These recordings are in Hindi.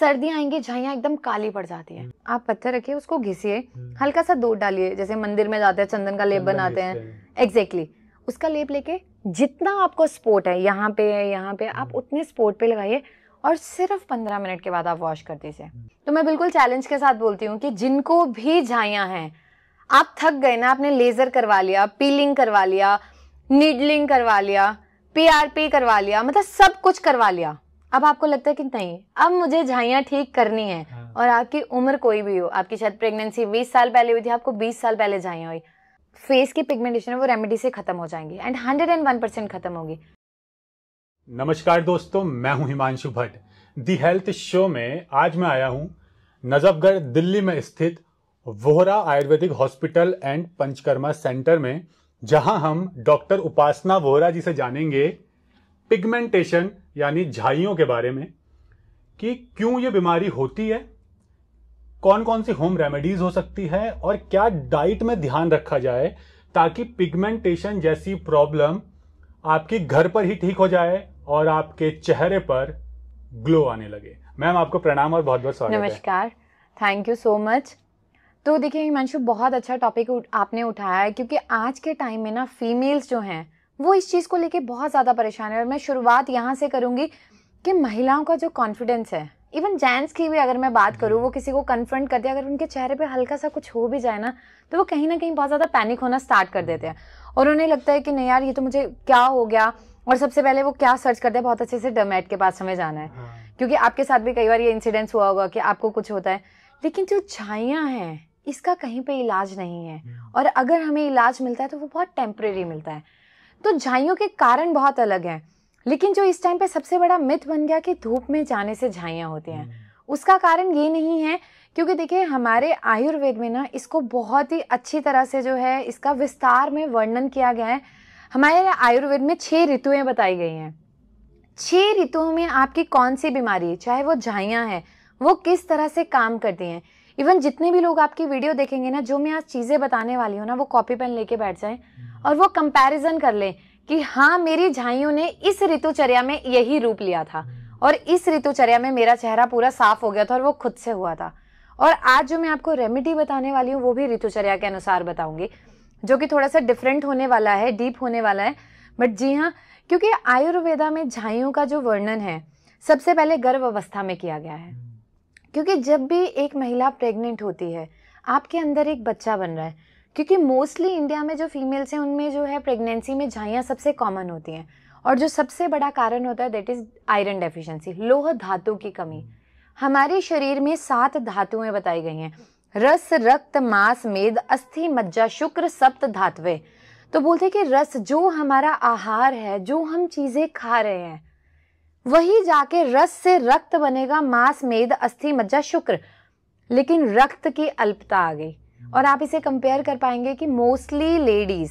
सर्दियाँ आएंगी झाइयाँ एकदम काली पड़ जाती है आप पत्थर रखिए उसको घिसिए हम्म। हल्का सा दूध डालिए जैसे मंदिर में जाते हैं चंदन का लेप बनाते हैं एग्जैक्टली उसका लेप लेके जितना आपको स्पोर्ट है यहाँ पे है यहाँ पे आप हम्म। उतने स्पोर्ट पे लगाइए और सिर्फ पंद्रह मिनट के बाद आप वॉश कर दीजिए हम्म। तो मैं बिल्कुल चैलेंज के साथ बोलती हूँ कि जिनको भी झाइयाँ हैं आप थक गए ना आपने लेज़र करवा लिया पीलिंग करवा लिया नीडलिंग करवा लिया पीआरपी करवा लिया मतलब सब कुछ करवा लिया अब आपको लगता है कि नहीं अब मुझे झाइया ठीक करनी है हाँ। और आपकी उम्र कोई भी हो आपकी शायद प्रेगनेंसी 20 साल पहले हुई थी आपको 20 साल पहले झाइया हुई फेस की पिगमेंटेशन वो रेमेडी से खत्म हो जाएंगी एंड वन परसेंट खत्म होगी नमस्कार दोस्तों मैं हूं Himanshu Bhatt the health show में आज मैं आया हूं नजफगढ़ दिल्ली में स्थित Vohra Ayurvedic hospital and panchakarma centre में जहां हम डॉक्टर उपासना वोहरा जी से जानेंगे पिगमेंटेशन यानी झाइयों के बारे में कि क्यों ये बीमारी होती है कौन कौन सी होम रेमेडीज हो सकती है और क्या डाइट में ध्यान रखा जाए ताकि पिगमेंटेशन जैसी प्रॉब्लम आपकी घर पर ही ठीक हो जाए और आपके चेहरे पर ग्लो आने लगे मैम आपको प्रणाम और बहुत बहुत स्वागत नमस्कार थैंक यू सो मच तो देखिए हिमांशु बहुत अच्छा टॉपिक आपने उठाया है क्योंकि आज के टाइम में ना फीमेल्स जो हैं वो इस चीज़ को लेके बहुत ज़्यादा परेशान है और मैं शुरुआत यहाँ से करूँगी कि महिलाओं का जो कॉन्फिडेंस है इवन जेंट्स की भी अगर मैं बात करूँ वो किसी को कन्फ्रंट करते हैं अगर उनके चेहरे पे हल्का सा कुछ हो भी जाए ना तो वो कहीं ना कहीं बहुत ज़्यादा पैनिक होना स्टार्ट कर देते हैं और उन्हें लगता है कि नहीं यार ये तो मुझे क्या हो गया और सबसे पहले वो क्या सर्च करते हैं बहुत अच्छे से डोमेट के पास हमें जाना है हाँ। क्योंकि आपके साथ भी कई बार ये इंसिडेंट्स हुआ होगा कि आपको कुछ होता है लेकिन जो छाइयाँ हैं इसका कहीं पर इलाज नहीं है हम्म। और अगर हमें इलाज मिलता है तो वो बहुत टेम्परेरी मिलता है तो झाइयों के कारण बहुत अलग हैं लेकिन जो इस टाइम पे सबसे बड़ा मिथ बन गया कि धूप में जाने से झाइयाँ होती हैं हम्म। उसका कारण ये नहीं है क्योंकि देखिए हमारे आयुर्वेद में ना इसको बहुत ही अच्छी तरह से जो है इसका विस्तार में वर्णन किया गया है हमारे आयुर्वेद में छः ऋतुएं बताई गई हैं छः ऋतुओं में आपकी कौन सी बीमारी चाहे वो झाइयाँ हैं वो किस तरह से काम करती हैं इवन जितने भी लोग आपकी वीडियो देखेंगे ना जो मैं आज चीज़ें बताने वाली हूँ ना वो कॉपी पेन लेके बैठ जाए हम्म। और वो कंपेरिजन कर ले कि हाँ मेरी झाइयों ने इस ऋतुचर्या में यही रूप लिया था हम्म। और इस ऋतुचर्या में मेरा चेहरा पूरा साफ हो गया था और वो खुद से हुआ था और आज जो मैं आपको रेमेडी बताने वाली हूँ वो भी ऋतुचर्या के अनुसार बताऊंगी जो कि थोड़ा सा डिफरेंट होने वाला है डीप होने वाला है बट जी हाँ क्योंकि आयुर्वेदा में झाइयों का जो वर्णन है सबसे पहले गर्भ अवस्था में किया गया है हम्म। क्योंकि जब भी एक महिला प्रेग्नेंट होती है आपके अंदर एक बच्चा बन रहा है क्योंकि मोस्टली इंडिया में जो फीमेल्स हैं उनमें जो है प्रेगनेंसी में झाइयाँ सबसे कॉमन होती हैं और जो सबसे बड़ा कारण होता है दैट इज़ आयरन डेफिशिएंसी लोह धातु की कमी हमारे शरीर में सात धातुएं बताई गई हैं रस रक्त मांस मेद अस्थि मज्जा शुक्र सप्त धातुएं तो बोलते हैं कि रस जो हमारा आहार है जो हम चीज़ें खा रहे हैं वही जाके रस से रक्त बनेगा मांस मेद अस्थि मज्जा शुक्र लेकिन रक्त की अल्पता आ गई और आप इसे कंपेयर कर पाएंगे कि मोस्टली लेडीज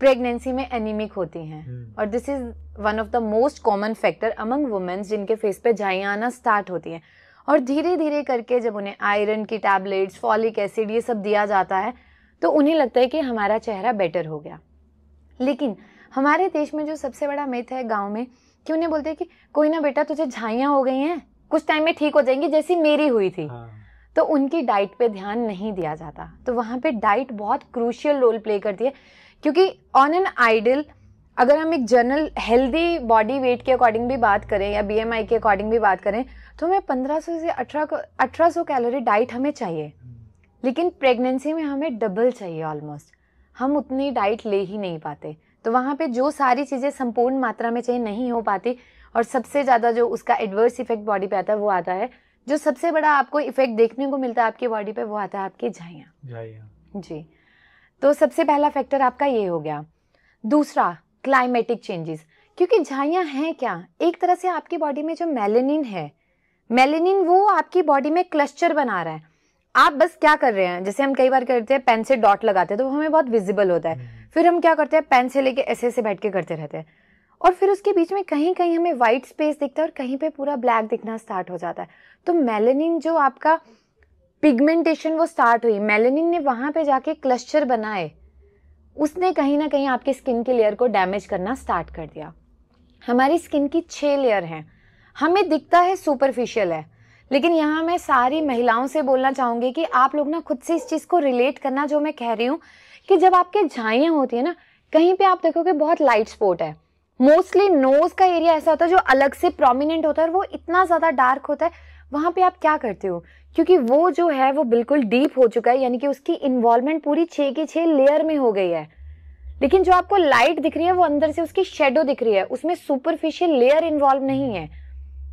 प्रेगनेंसी में एनीमिक हम्म। होती हैं और this is one of the most common factor among womens जिनके फेस पे झाइया आना स्टार्ट होती हैं और धीरे धीरे करके जब उन्हें आयरन की टैबलेट्स फॉलिक एसिड ये सब दिया जाता है तो उन्हें लगता है कि हमारा चेहरा बेटर हो गया लेकिन हमारे देश में जो सबसे बड़ा मिथ है गाँव में कि उन्हें बोलते हैं कि कोई ना बेटा तुझे झाइयाँ हो गई हैं कुछ टाइम में ठीक हो जाएंगी जैसी मेरी हुई थी हाँ। तो उनकी डाइट पे ध्यान नहीं दिया जाता तो वहाँ पे डाइट बहुत क्रूशियल रोल प्ले करती है क्योंकि ऑन एन आइडल अगर हम एक जनरल हेल्दी बॉडी वेट के अकॉर्डिंग भी बात करें या बी के अकॉर्डिंग भी बात करें तो हमें पंद्रह से अठारह अठारह कैलोरी डाइट हमें चाहिए हम्म। लेकिन प्रेगनेंसी में हमें डबल चाहिए ऑलमोस्ट हम उतनी डाइट ले ही नहीं पाते तो वहाँ पे जो सारी चीज़ें संपूर्ण मात्रा में चाहिए नहीं हो पाती और सबसे ज़्यादा जो उसका एडवर्स इफेक्ट बॉडी पे आता है वो आता है जो सबसे बड़ा आपको इफेक्ट देखने को मिलता है आपकी बॉडी पे वो आता है आपकी झाइया जी तो सबसे पहला फैक्टर आपका ये हो गया दूसरा क्लाइमेटिक चेंजेस क्योंकि झाइया हैं क्या एक तरह से आपकी बॉडी में जो मेलेनिन है मेलेनिन वो आपकी बॉडी में क्लस्टर बना रहा है आप बस क्या कर रहे हैं जैसे हम कई बार करते हैं पेन से डॉट लगाते हैं तो वो हमें बहुत विजिबल होता है हम्म। फिर हम क्या करते हैं पेन से लेके ऐसे ऐसे बैठ के करते रहते हैं और फिर उसके बीच में कहीं कहीं हमें वाइट स्पेस दिखता है और कहीं पे पूरा ब्लैक दिखना स्टार्ट हो जाता है तो मेलेनिन जो आपका पिगमेंटेशन वो स्टार्ट हुई मेलेनिन ने वहाँ पे जाके क्लस्टर बनाए उसने कहीं ना कहीं आपके स्किन के लेयर को डैमेज करना स्टार्ट कर दिया हमारी स्किन की छः लेयर हैं हमें दिखता है सुपरफिशियल है लेकिन यहाँ मैं सारी महिलाओं से बोलना चाहूँगी कि आप लोग ना खुद से इस चीज़ को रिलेट करना जो मैं कह रही हूँ कि जब आपके झाइयाँ होती है ना कहीं पे आप देखोगे बहुत लाइट स्पॉट है मोस्टली नोज का एरिया ऐसा होता है जो अलग से प्रोमिनेंट होता है और वो इतना ज़्यादा डार्क होता है वहाँ पे आप क्या करते हो क्योंकि वो जो है वो बिल्कुल डीप हो चुका है यानी कि उसकी इन्वॉल्वमेंट पूरी छः की छः लेयर में हो गई है लेकिन जो आपको लाइट दिख रही है वो अंदर से उसकी शेडो दिख रही है उसमें सुपरफिशियल लेयर इन्वॉल्व नहीं है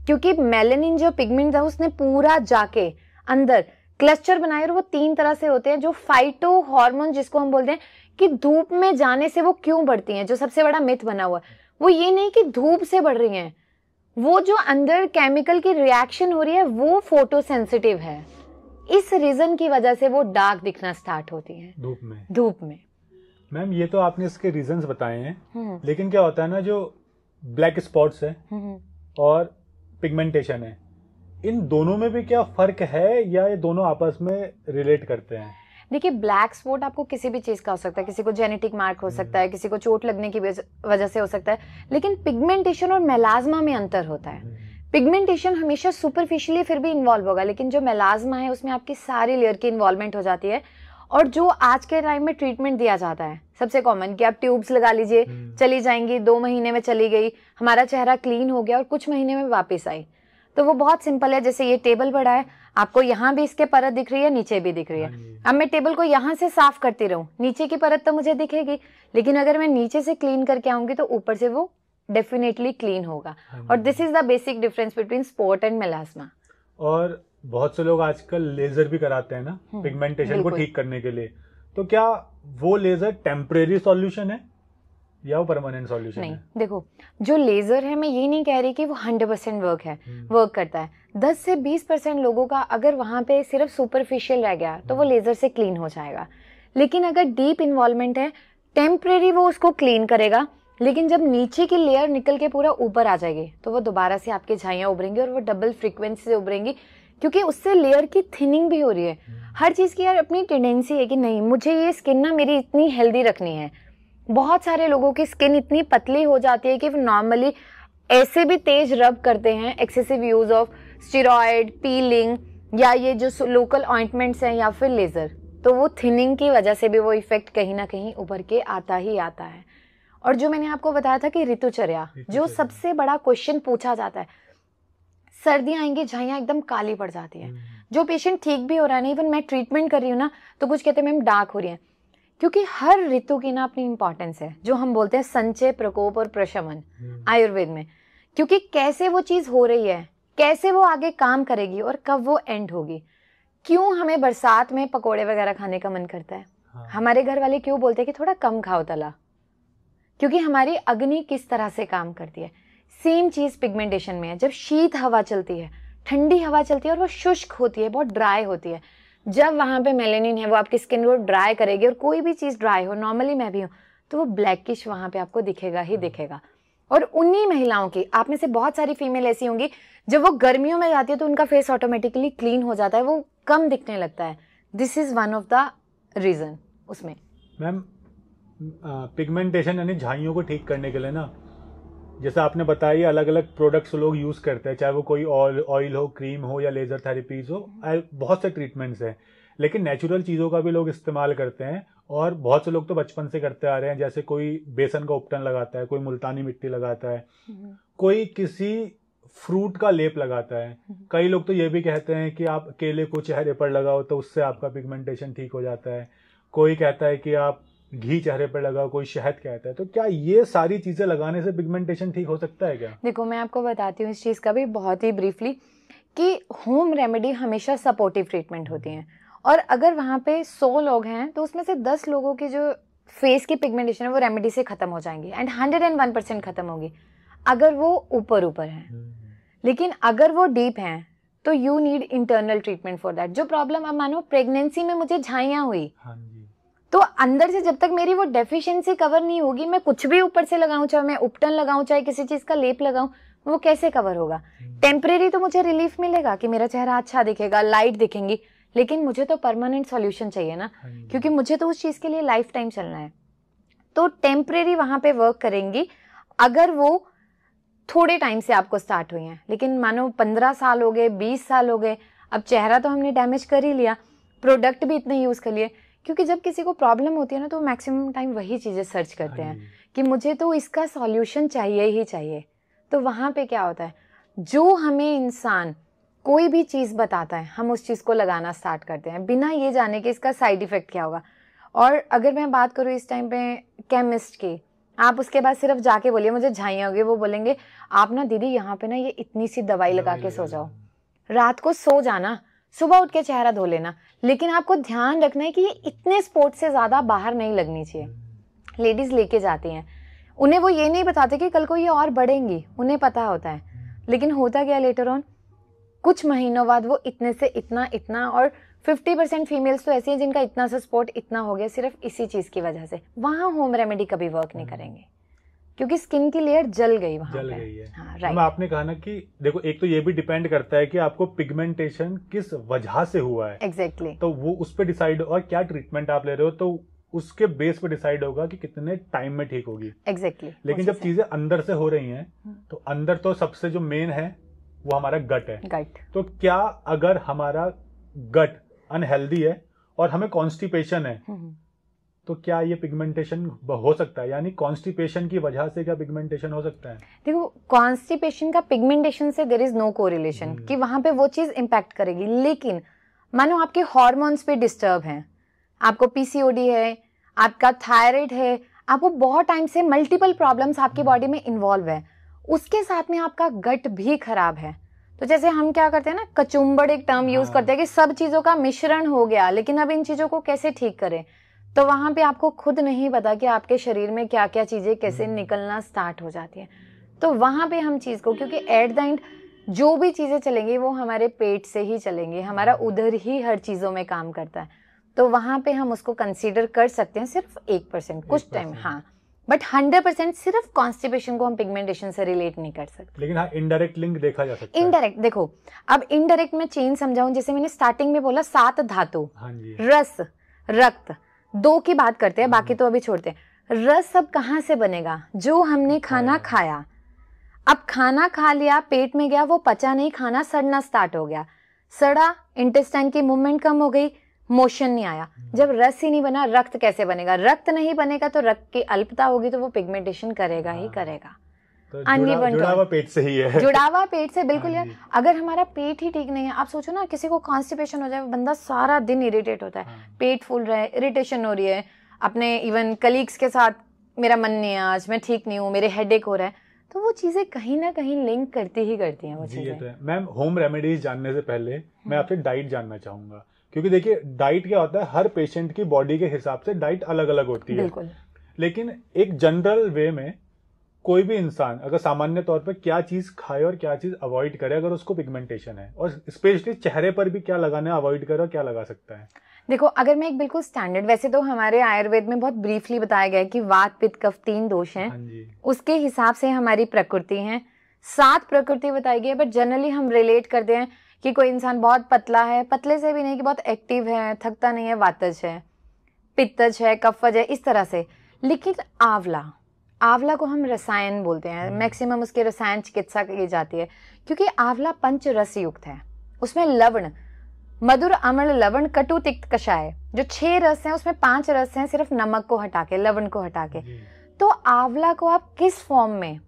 क्योंकि मेलेनिन जो पिगमेंट था उसने पूरा जाके अंदर क्लस्टर बनाए और वो तीन तरह से होते हैं जो फाइटो हॉर्मोन जिसको हम बोलते हैं कि धूप में जाने से वो क्यों बढ़ती हैं जो सबसे बड़ा मिथ बना हुआ है वो ये नहीं कि धूप से बढ़ रही हैं वो जो अंदर केमिकल की रिएक्शन हो रही है वो सेंसिटिव है इस रीजन की वजह से वो डार्क दिखना स्टार्ट होती है धूप में धूप में मैम ये तो आपने इसके रीजन बताए हैं हम्म। लेकिन क्या होता है ना जो ब्लैक हम्म। स्पॉट्स है और पिगमेंटेशन है इन दोनों में भी क्या फर्क है या ये दोनों आपस में रिलेट करते हैं देखिए ब्लैक स्पॉट आपको किसी भी चीज़ का हो सकता है किसी को जेनेटिक मार्क हो सकता है हम्म। किसी को चोट लगने की वजह से हो सकता है लेकिन पिगमेंटेशन और मेलाजमा में अंतर होता है पिगमेंटेशन हम्म। हमेशा सुपरफिशियली फिर भी इन्वॉल्व होगा लेकिन जो मेलाजमा है उसमें आपकी सारी लेयर की इन्वॉल्वमेंट हो जाती है और जो आज के टाइम में ट्रीटमेंट दिया जाता है सबसे कॉमन कि आप ट्यूब्स लगा लीजिए हम्म। चली जाएंगी दो महीने में चली गई हमारा चेहरा क्लीन हो गया और कुछ महीने में वापस आई तो वो बहुत सिंपल है जैसे ये टेबल बड़ा है आपको यहाँ भी इसके परत दिख रही है नीचे भी दिख रही है हाँ अब मैं टेबल को यहाँ से साफ करती रहूँ नीचे की परत तो मुझे दिखेगी लेकिन अगर मैं नीचे से क्लीन करके आऊंगी तो ऊपर से वो डेफिनेटली क्लीन होगा हाँ और this is the basic difference between sport and melasma और बहुत से लोग आजकल लेजर भी कराते हैं ना पिगमेंटेशन हम्म, को ठीक करने के लिए तो क्या वो लेजर टेम्परेरी सोल्यूशन है या वो परमानेंट सॉल्यूशन नहीं है? देखो जो लेजर है मैं ये नहीं कह रही कि वो हंड्रेड परसेंट वर्क है वर्क हम्म। करता है दस से बीस परसेंट लोगों का अगर वहाँ पे सिर्फ सुपरफिशियल रह गया तो वो लेजर हम्म। से क्लीन हो जाएगा लेकिन अगर डीप इन्वॉल्वमेंट है टेम्प्रेरी वो उसको क्लीन करेगा लेकिन जब नीचे की लेयर निकल के पूरा ऊपर आ जाएगी तो वो दोबारा से आपकी झाइयाँ उभरेंगी और वो डबल फ्रिक्वेंसी से उभरेंगी क्योंकि उससे लेयर की थिनिंग भी हो रही है हम्म। हर चीज़ की यार अपनी टेंडेंसी है कि नहीं मुझे ये स्किन ना मेरी इतनी हेल्दी रखनी है बहुत सारे लोगों की स्किन इतनी पतली हो जाती है कि वो नॉर्मली ऐसे भी तेज रब करते हैं excessive use of steroid peeling या ये जो लोकल ऑइंटमेंट्स हैं या फिर लेज़र तो वो थिनिंग की वजह से भी वो इफ़ेक्ट कहीं ना कहीं उभर के आता ही आता है और जो मैंने आपको बताया था कि ऋतुचर्या जो सबसे बड़ा क्वेश्चन पूछा जाता है सर्दियाँ आएंगी झाइया एकदम काली पड़ जाती है हम्म। जो पेशेंट ठीक भी हो रहा है ना इवन मैं ट्रीटमेंट कर रही हूँ ना तो कुछ कहते हैं मैम डार्क हो रही है क्योंकि हर ऋतु की ना अपनी इंपॉर्टेंस है जो हम बोलते हैं संचय प्रकोप और प्रशमन हम्म। आयुर्वेद में क्योंकि कैसे वो चीज़ हो रही है कैसे वो आगे काम करेगी और कब वो एंड होगी क्यों हमें बरसात में पकोड़े वगैरह खाने का मन करता है हाँ। हमारे घर वाले क्यों बोलते हैं कि थोड़ा कम खाओ तला क्योंकि हमारी अग्नि किस तरह से काम करती है सेम चीज़ पिगमेंटेशन में है जब शीत हवा चलती है ठंडी हवा चलती है और वो शुष्क होती है बहुत ड्राई होती है जब वहाँ पे मेलेनिन है वो आपकी स्किन को ड्राई करेगी और कोई भी चीज़ ड्राई हो नॉर्मली मैं भी हूँ तो वो ब्लैकिश वहाँ पे आपको दिखेगा ही हाँ। दिखेगा और उन्हीं महिलाओं की आप में से बहुत सारी फीमेल ऐसी होंगी जब वो गर्मियों में जाती है तो उनका फेस ऑटोमेटिकली क्लीन हो जाता है वो कम दिखने लगता है this is one of the reason उसमें मैम पिगमेंटेशन यानी झाइयों को ठीक करने के लिए ना जैसा आपने बताया अलग अलग प्रोडक्ट्स लोग यूज़ करते हैं चाहे वो कोई ऑयल हो क्रीम हो या लेज़र थेरेपीज हो हम्म। बहुत से ट्रीटमेंट्स हैं लेकिन नेचुरल चीज़ों का भी लोग इस्तेमाल करते हैं और बहुत से लोग तो बचपन से करते आ रहे हैं जैसे कोई बेसन का उपटन लगाता है कोई मुल्तानी मिट्टी लगाता है हम्म। कोई किसी फ्रूट का लेप लगाता है हम्म। कई लोग तो ये भी कहते हैं कि आप केले को चेहरे पर लगाओ तो उससे आपका पिगमेंटेशन ठीक हो जाता है कोई कहता है कि आप घी चेहरे पर लगा कोई शहद कहता है तो क्या ये सारी चीज़ें लगाने से पिगमेंटेशन ठीक हो सकता है क्या देखो मैं आपको बताती हूँ इस चीज़ का भी बहुत ही ब्रीफली कि होम रेमेडी हमेशा सपोर्टिव ट्रीटमेंट होती है और अगर वहाँ पे सौ लोग हैं तो उसमें से दस लोगों की जो फेस की पिगमेंटेशन है वो रेमेडी से ख़त्म हो जाएंगी and hundred and one percent ख़त्म होगी अगर वो ऊपर ऊपर हैं हम्म। लेकिन अगर वो डीप हैं तो you need internal treatment for that जो प्रॉब्लम अब मानो प्रेगनेंसी में मुझे झाइयाँ हुई हाँ तो अंदर से जब तक मेरी वो डेफिशिएंसी कवर नहीं होगी मैं कुछ भी ऊपर से लगाऊं चाहे मैं उपटन लगाऊं चाहे किसी चीज़ का लेप लगाऊं वो कैसे कवर होगा टेम्परेरी हम्म। तो मुझे रिलीफ मिलेगा कि मेरा चेहरा अच्छा दिखेगा लाइट दिखेंगी लेकिन मुझे तो परमानेंट सॉल्यूशन चाहिए ना हाँ क्योंकि मुझे तो उस चीज़ के लिए लाइफ टाइम चलना है तो टेम्परेरी वहाँ पे वर्क करेंगी अगर वो थोड़े टाइम से आपको स्टार्ट हुई हैं लेकिन मानो पंद्रह साल हो गए बीस साल हो गए अब चेहरा तो हमने डैमेज कर ही लिया प्रोडक्ट भी इतने यूज़ कर लिए क्योंकि जब किसी को प्रॉब्लम होती है ना तो मैक्सिमम टाइम वही चीज़ें सर्च करते हैं हाँ कि मुझे तो इसका सॉल्यूशन चाहिए ही चाहिए तो वहाँ पे क्या होता है जो हमें इंसान कोई भी चीज़ बताता है हम उस चीज़ को लगाना स्टार्ट करते हैं बिना ये जाने कि इसका साइड इफ़ेक्ट क्या होगा और अगर मैं बात करूँ इस टाइम पे केमिस्ट की आप उसके बाद सिर्फ जाके बोलिए मुझे झाइयाँ होगी वो बोलेंगे आप ना दीदी यहाँ पे ना ये इतनी सी दवाई लगा के सो जाओ रात को सो जाना सुबह उठ के चेहरा धो लेना लेकिन आपको ध्यान रखना है कि ये इतने स्पोर्ट से ज़्यादा बाहर नहीं लगनी चाहिए लेडीज़ लेके जाती हैं उन्हें वो ये नहीं बताते कि कल को ये और बढ़ेंगी उन्हें पता होता है लेकिन होता क्या लेटर ऑन कुछ महीनों बाद वो इतने से इतना इतना और 50 परसेंट फीमेल्स तो ऐसी हैं जिनका इतना सा स्पोर्ट इतना हो गया सिर्फ इसी चीज़ की वजह से वहाँ होम रेमेडी कभी वर्क नहीं करेंगे क्योंकि स्किन की लेयर जल गई वहां जल पे। गई है हाँ, राइट आपने कहा ना कि देखो एक तो ये भी डिपेंड करता है कि आपको पिगमेंटेशन किस वजह से हुआ है एग्जैक्टली exactly. तो वो उस पर डिसाइड और क्या ट्रीटमेंट आप ले रहे हो तो उसके बेस पे डिसाइड होगा कि कितने टाइम में ठीक होगी एग्जैक्टली exactly, लेकिन जब चीजें अंदर से हो रही है हम्म। तो अंदर तो सबसे जो मेन है वो हमारा गट है गट तो क्या अगर हमारा गट अनहेल्दी है और हमें कॉन्स्टिपेशन है हम्म। तो क्या ये पिगमेंटेशन हो सकता है यानी कॉन्स्टिपेशन की वजह से क्या पिगमेंटेशन हो सकता है देखो कॉन्स्टिपेशन का पिगमेंटेशन से देर इज नो कोरिलेशन कि वहां पे वो चीज़ इम्पैक्ट करेगी लेकिन मानो आपके हॉर्मोन्स पे डिस्टर्ब हैं आपको पीसीओडी है आपका थायराइड है आपको बहुत टाइम से मल्टीपल प्रॉब्लम्स आपकी बॉडी hmm. में इन्वॉल्व है उसके साथ में आपका गट भी खराब है तो जैसे हम क्या करते हैं ना कचुम्बड़ एक टर्म यूज हाँ। करते हैं कि सब चीज़ों का मिश्रण हो गया लेकिन अब इन चीज़ों को कैसे ठीक करें तो वहाँ पे आपको खुद नहीं पता कि आपके शरीर में क्या क्या चीज़ें कैसे हम्म। निकलना स्टार्ट हो जाती है तो वहाँ पे हम चीज़ को क्योंकि एट द एंड जो भी चीज़ें चलेंगी वो हमारे पेट से ही चलेंगे हमारा हम्म। उधर ही हर चीज़ों में काम करता है तो वहाँ पे हम उसको कंसीडर कर सकते हैं सिर्फ एक परसेंट कुछ टाइम हाँ बट हंड्रेड परसेंट सिर्फ कॉन्स्टिपेशन को हम पिगमेंटेशन से रिलेट नहीं कर सकते लेकिन हाँ इनडायरेक्ट लिंक देखा जा सकता इनडायरेक्ट देखो अब इनडायरेक्ट में चेन समझाऊं जैसे मैंने स्टार्टिंग में बोला सात धातु हाँ रस रक्त दो की बात करते हैं बाकी हम्म। तो अभी छोड़ते हैं रस अब कहाँ से बनेगा जो हमने खाना हाँ। खाया अब खाना खा लिया पेट में गया वो पचा नहीं खाना सड़ना स्टार्ट हो गया सड़ा इंटेस्टाइन की मूवमेंट कम हो गई मोशन नहीं आया हम्म। जब रस ही नहीं बना रक्त कैसे बनेगा रक्त नहीं बनेगा तो रक्त की अल्पता होगी तो वो पिगमेंटेशन करेगा ही हाँ। करेगा तो जुड़ावा पेट से ही है जुड़ावा पेट से बिल्कुल हाँ यार अगर हमारा पेट ही ठीक नहीं है आप सोचो ना किसी को कॉन्स्टिपेशन हो जाए बंदा सारा दिन इरिटेट होता है हाँ। पेट फूल रहा है इरिटेशन हो रही है अपने इवन कलीग्स के साथ मेरा मन नहीं है आज मैं ठीक नहीं हूँ मेरे हेड हो रहा है तो वो चीजें कहीं ना कहीं लिंक करती ही करती हैं वो चीजें तो है। मैम होम रेमेडीज जानने से पहले हम्म। मैं आपसे डाइट जानना चाहूंगा क्योंकि देखिए डाइट क्या होता है हर पेशेंट की बॉडी के हिसाब से डाइट अलग अलग होती है लेकिन एक जनरल वे में कोई भी इंसान अगर सामान्य तौर पर क्या चीज़ खाए और क्या चीज़ अवॉइड करे अगर उसको पिगमेंटेशन है और स्पेशली चेहरे पर भी क्या लगाना अवॉइड करे और क्या लगा सकता है देखो अगर मैं एक बिल्कुल स्टैंडर्ड वैसे तो हमारे आयुर्वेद में बहुत ब्रीफली बताया गया है कि वात पित्त कफ तीन दोष हैं हाँ उसके हिसाब से हमारी प्रकृति है सात प्रकृति बताई गई है बट जनरली हम रिलेट करते हैं कि कोई इंसान बहुत पतला है पतले से भी नहीं कि बहुत एक्टिव है थकता नहीं है वातज है पित्तज है कफज है इस तरह से लेकिन आंवला आंवला को हम रसायन बोलते हैं हम्म। मैक्सिमम उसके रसायन चिकित्सा की जाती है क्योंकि आंवला पंच रस युक्त है उसमें लवण मधुर अमल लवण कटु तिक्त कषाय जो छह रस हैं उसमें पांच रस हैं सिर्फ नमक को हटा के लवण को हटा के तो आंवला को आप किस फॉर्म में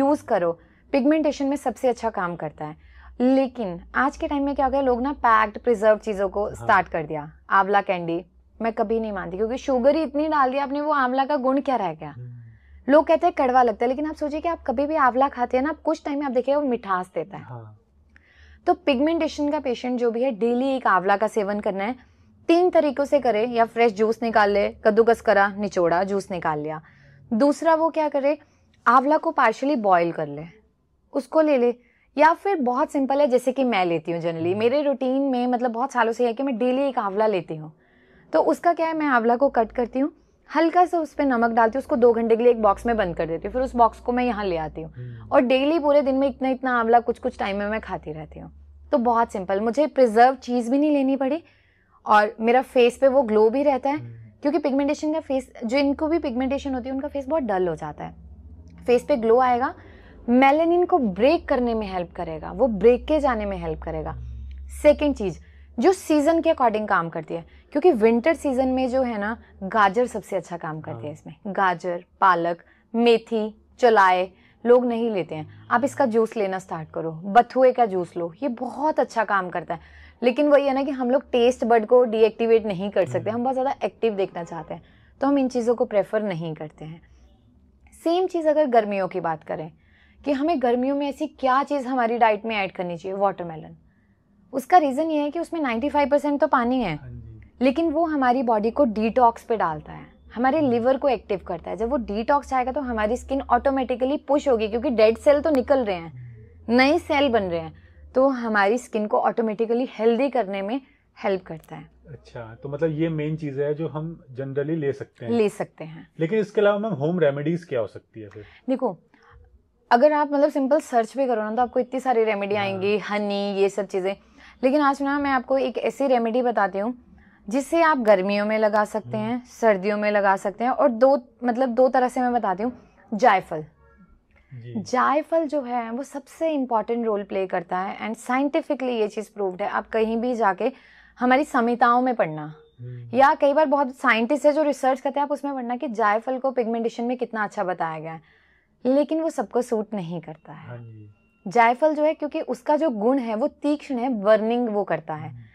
यूज करो पिगमेंटेशन में सबसे अच्छा काम करता है लेकिन आज के टाइम में क्या हो गया लोग ना पैक्ड प्रिजर्व चीज़ों को स्टार्ट हाँ। कर दिया आंवला कैंडी मैं कभी नहीं मानती क्योंकि शुगर ही इतनी डाल दिया आपने वो आंवला का गुण क्या रह गया हम्म। लोग कहते हैं कड़वा लगता है लेकिन आप सोचिए कि आप कभी भी आंवला खाते हैं ना आप कुछ टाइम में आप देखिए वो मिठास देता है हाँ। तो पिगमेंटेशन का पेशेंट जो भी है डेली एक आंवला का सेवन करना है तीन तरीकों से करे या फ्रेश जूस निकाल ले कद्दूकस करा निचोड़ा जूस निकाल लिया दूसरा वो क्या करे आंवला को पार्शली बॉयल कर ले उसको ले ले या फिर बहुत सिंपल है जैसे कि मैं लेती हूँ जनरली हम्म। मेरे रूटीन में मतलब बहुत सालों से है कि मैं डेली एक आंवला लेती हूँ तो उसका क्या है मैं आंवला को कट करती हूँ हल्का सा उस पर नमक डालती हूँ उसको दो घंटे के लिए एक बॉक्स में बंद कर देती हूँ फिर उस बॉक्स को मैं यहाँ ले आती हूँ हम्म। और डेली पूरे दिन में इतना इतना आंवला कुछ कुछ टाइम में मैं खाती रहती हूँ तो बहुत सिंपल मुझे प्रिजर्व चीज़ भी नहीं लेनी पड़ी और मेरा फेस पे वो ग्लो भी रहता है हम्म। क्योंकि पिगमेंटेशन का फेस जो इनको भी पिगमेंटेशन होती है उनका फेस बहुत डल हो जाता है फेस पे ग्लो आएगा मेलेनिन को ब्रेक करने में हेल्प करेगा वो ब्रेक के जाने में हेल्प करेगा सेकेंड हम्म। चीज़ जो सीज़न के अकॉर्डिंग काम करती है क्योंकि विंटर सीजन में जो है ना गाजर सबसे अच्छा काम करते हैं हाँ। इसमें गाजर पालक मेथी चलाए लोग नहीं लेते हैं आप इसका जूस लेना स्टार्ट करो बथुए का जूस लो ये बहुत अच्छा काम करता है लेकिन वही है ना कि हम लोग टेस्ट बर्ड को डीएक्टिवेट नहीं कर सकते हम हम्म। बहुत ज़्यादा एक्टिव देखना चाहते हैं तो हम इन चीज़ों को प्रेफर नहीं करते हैं सेम चीज़ अगर गर्मियों की बात करें कि हमें गर्मियों में ऐसी क्या चीज़ हमारी डाइट में ऐड करनी चाहिए वाटरमेलन उसका रीज़न ये है कि उसमें 95 परसेंट तो पानी है हाँ लेकिन वो हमारी बॉडी को डिटॉक्स पे डालता है हमारे लीवर को एक्टिव करता है जब वो डिटॉक्स आएगा तो हमारी स्किन ऑटोमेटिकली पुश होगी क्योंकि डेड सेल तो निकल रहे हैं नए सेल बन रहे हैं तो हमारी स्किन को ऑटोमेटिकली हेल्दी करने में हेल्प करता है अच्छा तो मतलब ये मेन चीज है जो हम जनरली ले सकते हैं ले सकते हैं लेकिन इसके अलावा मैम होम रेमेडीज क्या हो सकती है फिर देखो अगर आप मतलब सिंपल सर्च भी करो ना तो आपको इतनी सारी रेमेडी हाँ। आएंगी हनी ये सब चीज़ें लेकिन आज ना मैं आपको एक ऐसी रेमेडी बताती हूँ जिसे आप गर्मियों में लगा सकते हम्म। हैं सर्दियों में लगा सकते हैं और दो मतलब दो तरह से मैं बताती हूँ जायफल जायफल जो है वो सबसे इम्पॉर्टेंट रोल प्ले करता है एंड साइंटिफिकली ये चीज़ प्रूव्ड है आप कहीं भी जाके हमारी संहिताओं में पढ़ना हम्म। या कई बार बहुत साइंटिस्ट है जो रिसर्च करते हैं आप उसमें पढ़ना कि जायफल को पिगमेंटेशन में कितना अच्छा बताया गया है लेकिन वो सबको सूट नहीं करता है हाँ जायफल जो है क्योंकि उसका जो गुण है वो तीक्ष्ण है बर्निंग वो करता है हम्म।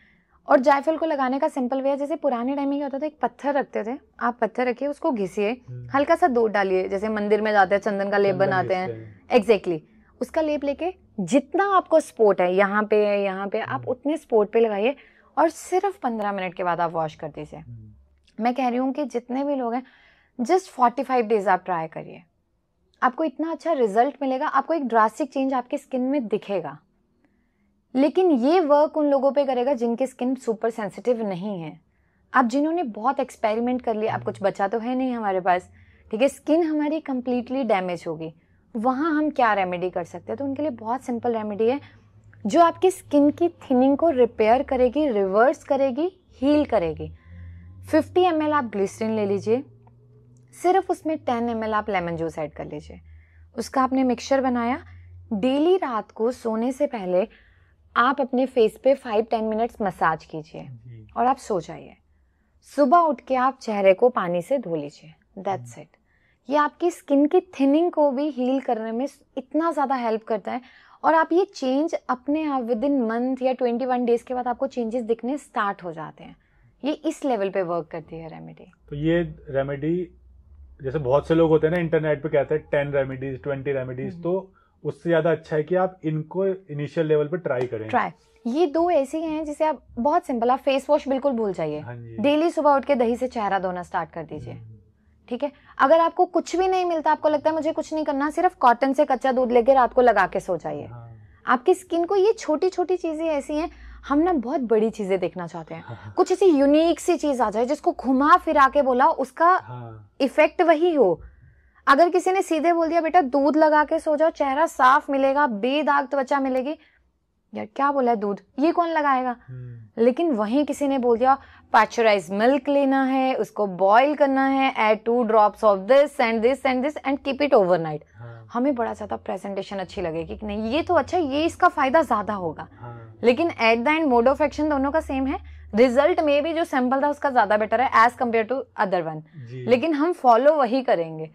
और जायफल को लगाने का सिंपल वे है जैसे पुराने टाइम में क्या होता था एक पत्थर रखते थे आप पत्थर रखिए उसको घिसिए हम्म। हल्का सा दूध डालिए जैसे मंदिर में जाते हैं चंदन का लेप बनाते हैं एग्जैक्टली उसका लेप लेके जितना आपको स्पोर्ट है यहाँ पे है यहाँ पे आप हम्म। उतने स्पोर्ट पे लगाइए और सिर्फ पंद्रह मिनट के बाद आप वॉश कर दीजिए हम्म। मैं कह रही हूँ कि जितने भी लोग हैं जस्ट फोर्टी फाइव डेज आप ट्राई करिए आपको इतना अच्छा रिजल्ट मिलेगा आपको एक ड्रास्टिक चेंज आपकी स्किन में दिखेगा लेकिन ये वर्क उन लोगों पे करेगा जिनकी स्किन सुपर सेंसिटिव नहीं है अब जिन्होंने बहुत एक्सपेरिमेंट कर लिया अब कुछ बचा तो है नहीं हमारे पास ठीक है स्किन हमारी कम्प्लीटली डैमेज होगी वहाँ हम क्या रेमेडी कर सकते हैं तो उनके लिए बहुत सिंपल रेमेडी है जो आपकी स्किन की थिनिंग को रिपेयर करेगी रिवर्स करेगी हील करेगी 50 एम आप ग्लिसरीन ले लीजिए सिर्फ उसमें 10 एम आप लेमन जूस ऐड कर लीजिए उसका आपने मिक्सचर बनाया डेली रात को सोने से पहले आप अपने फेस पे फाइव टेन मिनट्स मसाज कीजिए और आप सो जाइए सुबह उठ के आप चेहरे को पानी से धो लीजिए दैट्स हम्म। इट ये आपकी स्किन की थिनिंग को भी हील करने में इतना ज़्यादा हेल्प करता है और आप ये चेंज अपने आप विद इन मंथ या ट्वेंटी वन डेज़ के बाद आपको चेंजेस दिखने स्टार्ट हो जाते हैं ये इस लेवल पे वर्क करती है रेमेडी तो ये रेमेडी जैसे बहुत से लोग होते हैं ना इंटरनेट पे कहते हैं टेन रेमेडीज ट्वेंटी रेमेडीज तो उससे ज्यादा अच्छा है कि आप इनको इनिशियल लेवल पर ट्राई करें ट्राई ये दो ऐसी हैं जिसे आप बहुत सिंपल आप फेस वॉश बिल्कुल भूल जाइए डेली हाँ सुबह उठ के दही से चेहरा धोना स्टार्ट कर दीजिए हम्म। ठीक है अगर आपको कुछ भी नहीं मिलता आपको लगता है मुझे कुछ नहीं करना सिर्फ कॉटन से कच्चा दूध लेके रात को लगा के सो जाइए हाँ। आपकी स्किन को ये छोटी छोटी चीजें ऐसी हैं हम ना बहुत बड़ी चीजें देखना चाहते हैं हाँ। कुछ ऐसी यूनिक सी चीज आ जाए जिसको घुमा फिरा के बोला उसका हाँ। इफेक्ट वही हो अगर किसी ने सीधे बोल दिया बेटा दूध लगा के सो जाओ चेहरा साफ मिलेगा बेदाग त्वचा मिलेगी यार क्या बोला है दूध ये कौन लगाएगा हम्म। लेकिन वहीं किसी ने बोल दिया पैचराइज मिल्क लेना है उसको बॉइल करना है add two drops of this and this and this and keep it overnight हाँ। हमें बड़ा ज्यादा प्रेजेंटेशन अच्छी लगेगी कि नहीं ये तो अच्छा ये इसका फायदा ज्यादा होगा हाँ। लेकिन at the end mode of action दोनों का सेम है रिजल्ट में भी जो सैंपल था उसका ज्यादा बेटर है as compare to other one लेकिन हम फॉलो वही करेंगे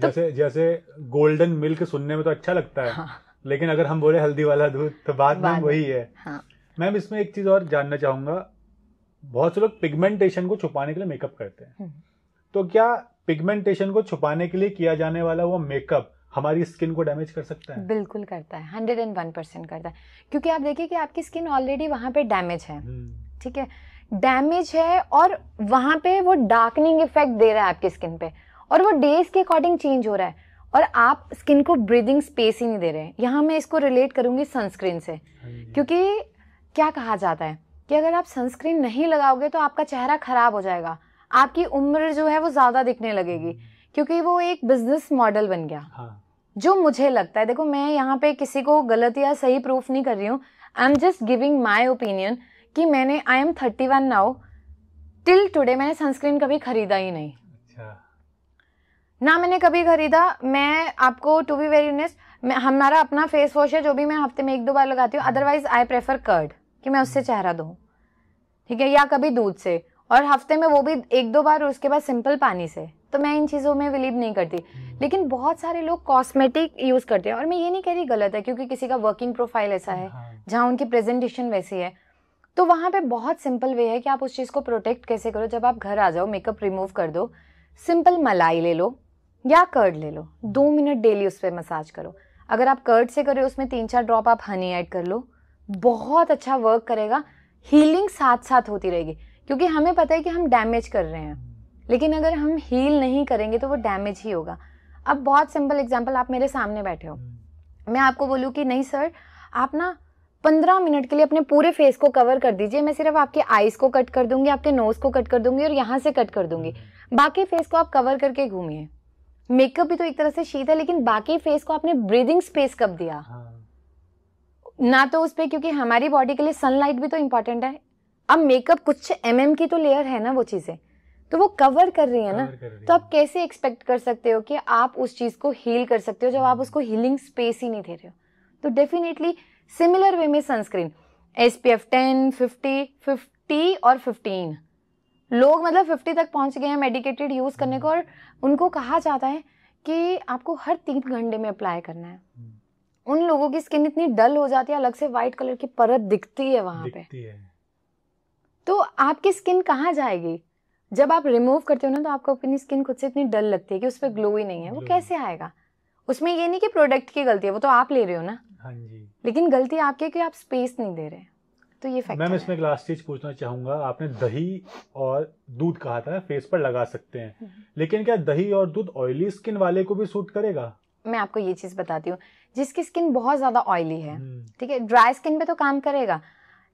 तो- जैसे जैसे गोल्डन मिल्क सुनने में तो अच्छा लगता है हाँ, लेकिन अगर हम बोले हल्दी वाला दूध तो बात में वही है हाँ। मैम इसमें एक चीज और जानना चाहूंगा बहुत से लोग पिगमेंटेशन को छुपाने के लिए मेकअप करते हैं हम्म। तो क्या पिगमेंटेशन को छुपाने के लिए किया जाने वाला वो मेकअप हमारी स्किन को डैमेज कर सकता है बिल्कुल करता है हंड्रेड एंड वन परसेंट करता है क्योंकि आप देखिए कि आपकी स्किन ऑलरेडी वहाँ पे डैमेज है हम्म। ठीक है डैमेज है और वहाँ पे वो डार्कनिंग इफेक्ट दे रहा है आपकी स्किन पे और वो डेज के अकॉर्डिंग चेंज हो रहा है और आप स्किन को ब्रीदिंग स्पेस ही नहीं दे रहे हैं यहाँ मैं इसको रिलेट करूँगी सनस्क्रीन से हाँ क्योंकि क्या कहा जाता है कि अगर आप सनस्क्रीन नहीं लगाओगे तो आपका चेहरा ख़राब हो जाएगा आपकी उम्र जो है वो ज़्यादा दिखने लगेगी क्योंकि वो एक बिजनेस मॉडल बन गया हाँ। जो मुझे लगता है देखो मैं यहाँ पे किसी को गलत या सही प्रूफ नहीं कर रही हूँ I am just giving my opinion कि मैंने I am thirty one now till today मैंने सनस्क्रीन कभी खरीदा ही नहीं ना मैंने कभी खरीदा मैं आपको टू बी वेरी नेस्ट हमारा अपना फेस वॉश है जो भी मैं हफ्ते में एक दो बार लगाती हूँ अदरवाइज आई प्रेफर कर्ड कि मैं उससे चेहरा दूँ ठीक है या कभी दूध से और हफ्ते में वो भी एक दो बार उसके बाद सिंपल पानी से तो मैं इन चीज़ों में बिलीव नहीं करती लेकिन बहुत सारे लोग कॉस्मेटिक यूज़ करते हैं और मैं ये नहीं कह रही गलत है क्योंकि किसी का वर्किंग प्रोफाइल ऐसा है हाँ। जहाँ उनकी प्रेजेंटेशन वैसी है तो वहाँ पे बहुत सिंपल वे है कि आप उस चीज़ को प्रोटेक्ट कैसे करो जब आप घर आ जाओ मेकअप रिमूव कर दो सिंपल मलाई ले लो या कर्ड ले लो दो मिनट डेली उस पर मसाज करो अगर आप कर्ड से करो उसमें तीन चार ड्रॉप आप हनी ऐड कर लो बहुत अच्छा वर्क करेगा हीलिंग साथ साथ होती रहेगी क्योंकि हमें पता है कि हम डैमेज कर रहे हैं लेकिन अगर हम हील नहीं करेंगे तो वो डैमेज ही होगा अब बहुत सिंपल एग्जाम्पल आप मेरे सामने बैठे हो हम्म। मैं आपको बोलूँ कि नहीं सर आप ना पंद्रह मिनट के लिए अपने पूरे फेस को कवर कर दीजिए मैं सिर्फ आपके आईज को कट कर दूंगी आपके नोज को कट कर दूंगी और यहाँ से कट कर दूंगी हम्म। बाकी फेस को आप कवर करके घूमिए मेकअप भी तो एक तरह से शीत है लेकिन बाकी फेस को आपने ब्रीदिंग स्पेस कब दिया हाँ। ना तो उस पर क्योंकि हमारी बॉडी के लिए सनलाइट भी तो इम्पोर्टेंट है अब मेकअप कुछ एम mm की तो लेयर है ना वो चीज़ें तो वो कवर कर रही है ना तो आप कैसे एक्सपेक्ट कर सकते हो कि आप उस चीज़ को हील कर सकते हो जब आप हम्म। उसको हीलिंग स्पेस ही नहीं दे रहे हो तो डेफिनेटली सिमिलर वे में sunscreen S P F ten fifty fifty और फिफ्टीन लोग मतलब फिफ्टी तक पहुंच गए हैं मेडिकेटेड यूज़ करने को और उनको कहा जाता है कि आपको हर तीन घंटे में अप्लाई करना है हम्म। उन लोगों की स्किन इतनी डल हो जाती है अलग से वाइट कलर की परत दिखती है वहाँ पे तो आपकी स्किन कहाँ जाएगी जब आप रिमूव करते हो ना तो आपको अपनी स्किन खुद से इतनी डल लगती है कि उस पर ग्लो ही नहीं है वो कैसे आएगा उसमें ये नहीं कि प्रोडक्ट की गलती है वो तो आप ले रहे हो ना हाँ जी लेकिन गलती आपकी है कि आप स्पेस नहीं दे रहे हैं तो ये फैक्टर मैम इसमें एक लास्ट चीज पूछना चाहूंगा आपने दही और दूध कहा था फेस पर लगा सकते हैं हम्म। लेकिन क्या दही और दूध ऑयली स्किन वाले को भी सूट करेगा मैं आपको ये चीज बताती हूँ जिसकी स्किन बहुत ज्यादा ऑयली है हम्म। ठीक है ड्राई स्किन पे तो काम करेगा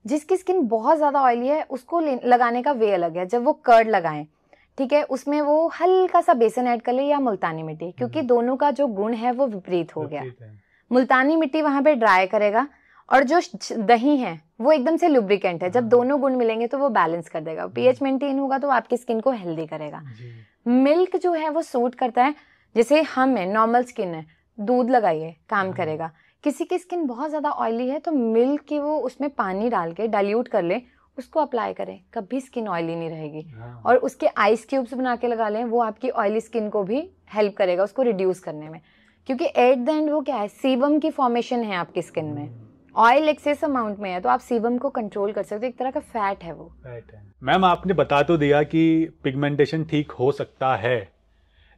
जिसकी स्किन बहुत ज्यादा ऑयली है उसको लगाने का वे अलग है जब वो कर्ड लगाए ठीक है उसमें वो हल्का सा बेसन ऐड कर ले या मुल्तानी मिट्टी क्योंकि हम्म। दोनों का जो गुण है वो विपरीत हो गया मुल्तानी मिट्टी वहां पे ड्राई करेगा और जो दही है वो एकदम से लुब्रिकेंट है जब हाँ। दोनों गुण मिलेंगे तो वो बैलेंस कर देगा पीएच मेंटेन हम्म। होगा तो आपकी स्किन को हेल्दी करेगा मिल्क जो है वो सूट करता है जैसे हम है नॉर्मल स्किन है दूध लगाइए काम हाँ। करेगा किसी की स्किन बहुत ज़्यादा ऑयली है तो मिल्क की वो उसमें पानी डाल के डाइल्यूट कर ले उसको अप्लाई करें कभी स्किन ऑयली नहीं रहेगी हाँ। और उसके आइस क्यूब्स बना के लगा लें वो आपकी ऑयली स्किन को भी हेल्प करेगा उसको रिड्यूस करने में क्योंकि एट द एंड वो क्या है सीबम की फॉर्मेशन है आपकी स्किन में हम्म। ऑयल एक्सेस अमाउंट में है तो आप सीवम को कंट्रोल कर सकते हो एक तरह का फैट है वो फैट है मैम आपने बता तो दिया कि पिगमेंटेशन ठीक हो सकता है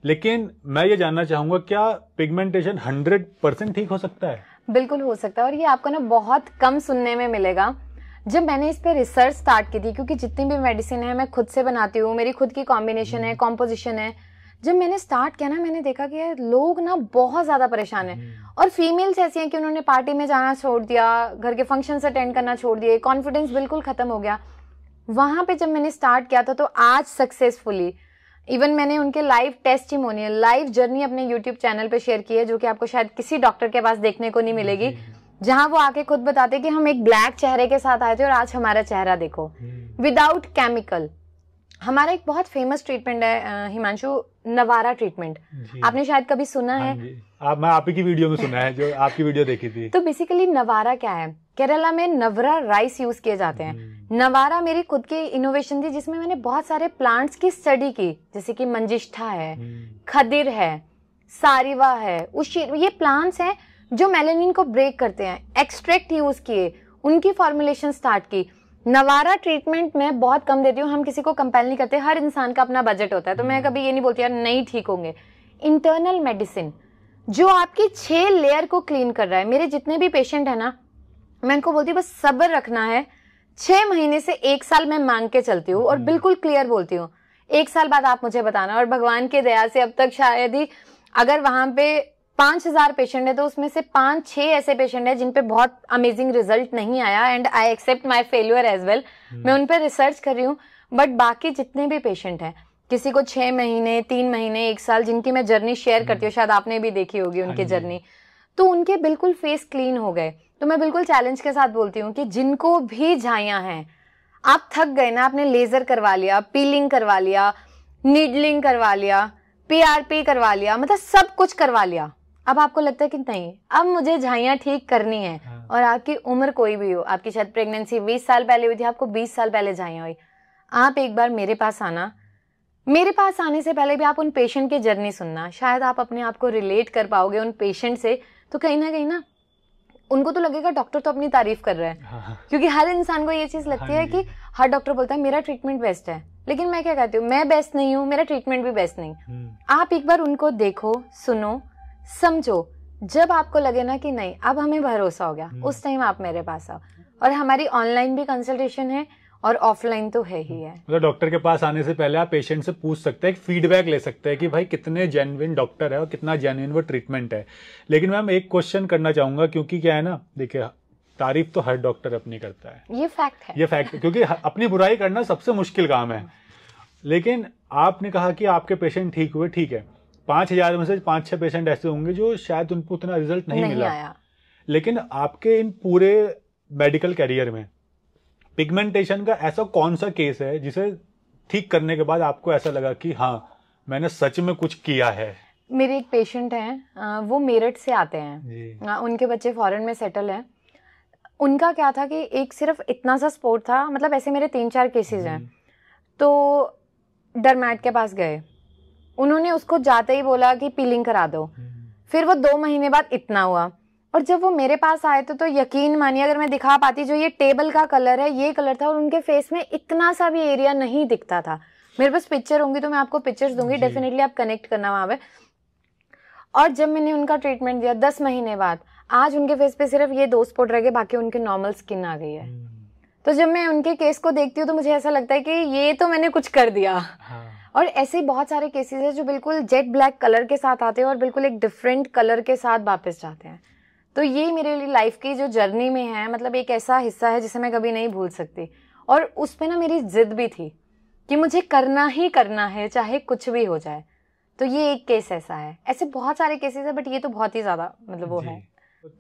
लेकिन मैं ये जानना चाहूंगा क्या पिगमेंटेशन हंड्रेड परसेंट ठीक हो सकता है बिल्कुल हो सकता है और ये आपको ना बहुत कम सुनने में मिलेगा जब मैंने इस पर रिसर्च स्टार्ट की थी क्योंकि जितनी भी मेडिसिन है मैं खुद से बनाती हूँ मेरी खुद की कॉम्बिनेशन है कॉम्पोजिशन हम्म। है जब मैंने स्टार्ट किया ना मैंने देखा कि यार लोग ना बहुत ज़्यादा परेशान हैं हम्म। और फीमेल्स ऐसी हैं कि उन्होंने पार्टी में जाना छोड़ दिया घर के फंक्शंस अटेंड करना छोड़ दिए कॉन्फिडेंस बिल्कुल ख़त्म हो गया वहाँ पे जब मैंने स्टार्ट किया था तो आज सक्सेसफुली इवन मैंने उनके लाइव टेस्टिमोनियल लाइव जर्नी अपने यूट्यूब चैनल पर शेयर की है जो कि आपको शायद किसी डॉक्टर के पास देखने को नहीं मिलेगी जहाँ वो आके खुद बताते कि हम एक ब्लैक चेहरे के साथ आए थे और आज हमारा चेहरा देखो विदाउट हम्म। केमिकल हमारा एक बहुत फेमस ट्रीटमेंट है हिमांशु नवारा ट्रीटमेंट आपने शायद कभी सुना हाँ है आप मैं आप ही की वीडियो में सुना है जो आपकी वीडियो देखी थी तो बेसिकली नवारा क्या है केरला में नवरा राइस यूज किए जाते हैं हम्म। नवारा मेरी खुद की इनोवेशन थी जिसमें मैंने बहुत सारे प्लांट्स की स्टडी की जैसे कि मंजिष्ठा है हम्म। खदिर है सारिवा है उशीर ये प्लांट्स हैं जो मेलेनिन को ब्रेक करते हैं एक्सट्रैक्ट यूज किए उनकी फॉर्मुलेशन स्टार्ट की नवारा ट्रीटमेंट मैं बहुत कम देती हूँ हम किसी को कंपेल नहीं करते हर इंसान का अपना बजट होता है तो मैं हम्म। कभी ये नहीं बोलती यार नहीं ठीक होंगे इंटरनल मेडिसिन जो आपकी छः लेयर को क्लीन कर रहा है मेरे जितने भी पेशेंट हैं ना मैं इनको बोलती हूँ बस सब्र रखना है छः महीने से एक साल मैं मांग के चलती हूँ और हम्म। बिल्कुल क्लियर बोलती हूँ एक साल बाद आप मुझे बताना और भगवान के दया से अब तक शायद ही अगर वहां पे पांच हजार पेशेंट है तो उसमें से पांच छह ऐसे पेशेंट है जिन बहुत अमेजिंग रिजल्ट नहीं आया and I accept my failure as well मैं उन पर रिसर्च कर रही हूँ बट बाकी जितने भी पेशेंट हैं किसी को छह महीने तीन महीने एक साल जिनकी मैं जर्नी शेयर करती हूँ hmm. शायद आपने भी देखी होगी उनकी हाँ जर्नी तो उनके बिल्कुल फेस क्लीन हो गए तो मैं बिल्कुल चैलेंज के साथ बोलती हूँ कि जिनको भी झाइया हैं आप थक गए ना आपने लेजर करवा लिया पीलिंग करवा लिया नीडलिंग करवा लिया पीआरपी करवा लिया मतलब सब कुछ करवा लिया अब आपको लगता है कि नहीं अब मुझे झाइयाँ ठीक करनी है हाँ। और आपकी उम्र कोई भी हो आपकी शायद प्रेगनेंसी बीस साल पहले हुई थी आपको बीस साल पहले झाइयाँ हुई आप एक बार मेरे पास आना मेरे पास आने से पहले भी आप उन पेशेंट की जर्नी सुनना शायद आप अपने आप को रिलेट कर पाओगे उन पेशेंट से तो कहीं ना कहीं ना उनको तो लगेगा डॉक्टर तो अपनी तारीफ कर रहा है हाँ।, हाँ। क्योंकि हर इंसान को ये चीज़ हाँ लगती हाँ। है कि हर डॉक्टर बोलता है मेरा ट्रीटमेंट बेस्ट है लेकिन मैं क्या कहती हूँ मैं बेस्ट नहीं हूँ मेरा ट्रीटमेंट भी बेस्ट नहीं हम्म। आप एक बार उनको देखो सुनो समझो जब आपको लगे ना कि नहीं अब हमें भरोसा हो गया हम्म। उस टाइम आप मेरे पास आओ और हमारी ऑनलाइन भी कंसल्टेशन है और ऑफलाइन तो है ही हम्म। है मतलब डॉक्टर के पास आने से पहले आप पेशेंट से पूछ सकते हैं फीडबैक ले सकते हैं कि भाई कितने जेनविन डॉक्टर है और कितना जेनविन वो ट्रीटमेंट है लेकिन मैम एक क्वेश्चन करना चाहूंगा क्योंकि क्या है ना देखिए तारीफ तो हर डॉक्टर अपनी करता है ये फैक्ट है ये फैक्ट क्योंकि अपनी बुराई करना सबसे मुश्किल काम है लेकिन आपने कहा कि आपके पेशेंट ठीक हुए ठीक है पाँच हजार में से पाँच छः पेशेंट ऐसे होंगे जो शायद उनको उतना रिजल्ट नहीं, नहीं मिला आया। लेकिन आपके इन पूरे मेडिकल कैरियर में पिगमेंटेशन का ऐसा कौन सा केस है जिसे ठीक करने के बाद आपको ऐसा लगा कि हाँ मैंने सच में कुछ किया है मेरे एक पेशेंट हैं वो मेरठ से आते हैं उनके बच्चे फॉरेन में सेटल हैं उनका क्या था कि एक सिर्फ इतना सा स्पोर्ट था मतलब ऐसे मेरे तीन चार केसेस हैं हम्म। तो डरमैट के पास गए उन्होंने उसको जाते ही बोला कि पीलिंग करा दो हम्म। फिर वो दो महीने बाद इतना हुआ और जब वो मेरे पास आए थे तो, तो यकीन मानिए अगर मैं दिखा पाती जो ये टेबल का कलर है ये कलर था और उनके फेस में इतना सा भी एरिया नहीं दिखता था मेरे पास पिक्चर होंगी तो मैं आपको पिक्चर्स दूंगी डेफिनेटली आप कनेक्ट करना वहां पे और जब मैंने उनका ट्रीटमेंट दिया दस महीने बाद आज उनके फेस पे सिर्फ ये दो स्पॉट रह गए बाकी उनके नॉर्मल स्किन आ गई है हम्म। तो जब मैं उनके केस को देखती हूँ तो मुझे ऐसा लगता है कि ये तो मैंने कुछ कर दिया हाँ। और ऐसे बहुत सारे केसेस हैं जो बिल्कुल जेट ब्लैक कलर के साथ आते हैं और बिल्कुल एक डिफरेंट कलर के साथ वापस जाते हैं तो ये मेरे लिए लाइफ की जो जर्नी में है मतलब एक ऐसा हिस्सा है जिसे मैं कभी नहीं भूल सकती और उस पर ना मेरी जिद भी थी कि मुझे करना ही करना है चाहे कुछ भी हो जाए तो ये एक केस ऐसा है ऐसे बहुत सारे केसेस है बट ये तो बहुत ही ज़्यादा मतलब वो है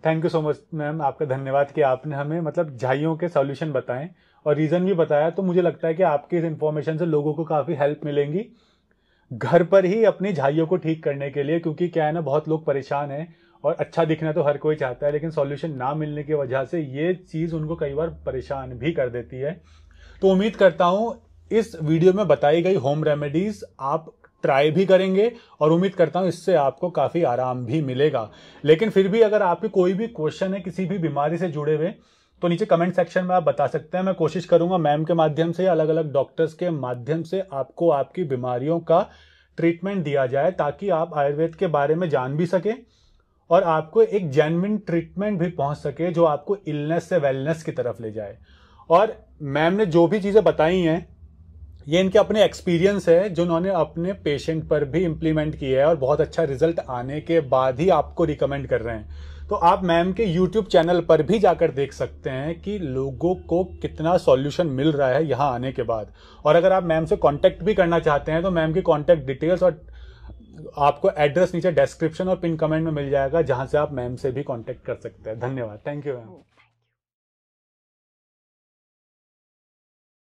thank you so much ma'am आपका धन्यवाद कि आपने हमें मतलब झाइयों के सॉल्यूशन बताएं और रीज़न भी बताया तो मुझे लगता है कि आपकी इस इन्फॉर्मेशन से लोगों को काफ़ी हेल्प मिलेंगी घर पर ही अपनी झाइयों को ठीक करने के लिए क्योंकि क्या है ना बहुत लोग परेशान हैं और अच्छा दिखना तो हर कोई चाहता है लेकिन सॉल्यूशन ना मिलने की वजह से ये चीज़ उनको कई बार परेशान भी कर देती है तो उम्मीद करता हूँ इस वीडियो में बताई गई होम रेमेडीज़ आप ट्राई भी करेंगे और उम्मीद करता हूँ इससे आपको काफ़ी आराम भी मिलेगा लेकिन फिर भी अगर आपके कोई भी क्वेश्चन है किसी भी बीमारी से जुड़े हुए तो नीचे कमेंट सेक्शन में आप बता सकते हैं मैं कोशिश करूंगा मैम के माध्यम से अलग अलग डॉक्टर्स के माध्यम से आपको आपकी बीमारियों का ट्रीटमेंट दिया जाए ताकि आप आयुर्वेद के बारे में जान भी सकें और आपको एक जेनविन ट्रीटमेंट भी पहुंच सके जो आपको इलनेस से वेलनेस की तरफ ले जाए और मैम ने जो भी चीज़ें बताई हैं ये इनके अपने एक्सपीरियंस है जो उन्होंने अपने पेशेंट पर भी इम्प्लीमेंट किया है और बहुत अच्छा रिजल्ट आने के बाद ही आपको रिकमेंड कर रहे हैं तो आप मैम के यूट्यूब चैनल पर भी जाकर देख सकते हैं कि लोगों को कितना सॉल्यूशन मिल रहा है यहाँ आने के बाद और अगर आप मैम से कांटेक्ट भी करना चाहते हैं तो मैम की कांटेक्ट डिटेल्स और आपको एड्रेस नीचे डिस्क्रिप्शन और पिन कमेंट में मिल जाएगा जहाँ से आप मैम से भी कांटेक्ट कर सकते हैं धन्यवाद थैंक यू मैम